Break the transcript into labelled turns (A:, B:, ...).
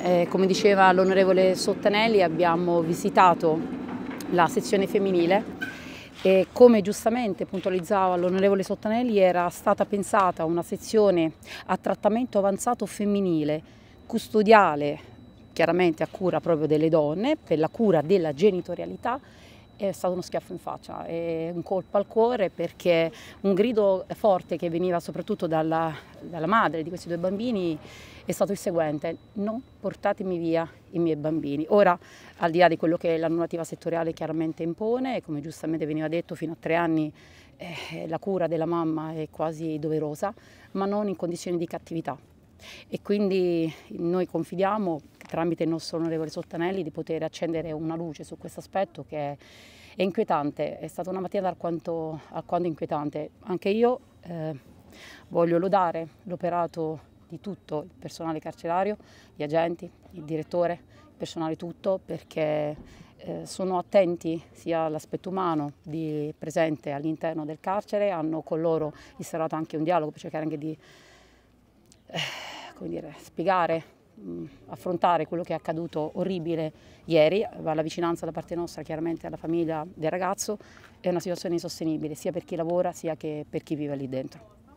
A: Eh, come diceva l'onorevole Sottanelli abbiamo visitato la sezione femminile e come giustamente puntualizzava l'onorevole Sottanelli era stata pensata una sezione a trattamento avanzato femminile, custodiale, chiaramente a cura proprio delle donne, per la cura della genitorialità è stato uno schiaffo in faccia, è un colpo al cuore perché un grido forte che veniva soprattutto dalla, dalla madre di questi due bambini è stato il seguente, non portatemi via i miei bambini. Ora, al di là di quello che la normativa settoriale chiaramente impone, come giustamente veniva detto, fino a tre anni eh, la cura della mamma è quasi doverosa, ma non in condizioni di cattività. E quindi noi confidiamo tramite il nostro onorevole Sottanelli di poter accendere una luce su questo aspetto che è, è inquietante, è stata una mattina alquanto, alquanto inquietante. Anche io eh, voglio lodare l'operato di tutto il personale carcerario, gli agenti, il direttore, il personale tutto, perché eh, sono attenti sia all'aspetto umano di, presente all'interno del carcere, hanno con loro instaurato anche un dialogo per cercare anche di eh, dire, spiegare Mm, affrontare quello che è accaduto orribile ieri, eh, la vicinanza da parte nostra chiaramente alla famiglia del ragazzo, è una situazione insostenibile sia per chi lavora sia che per chi vive lì dentro.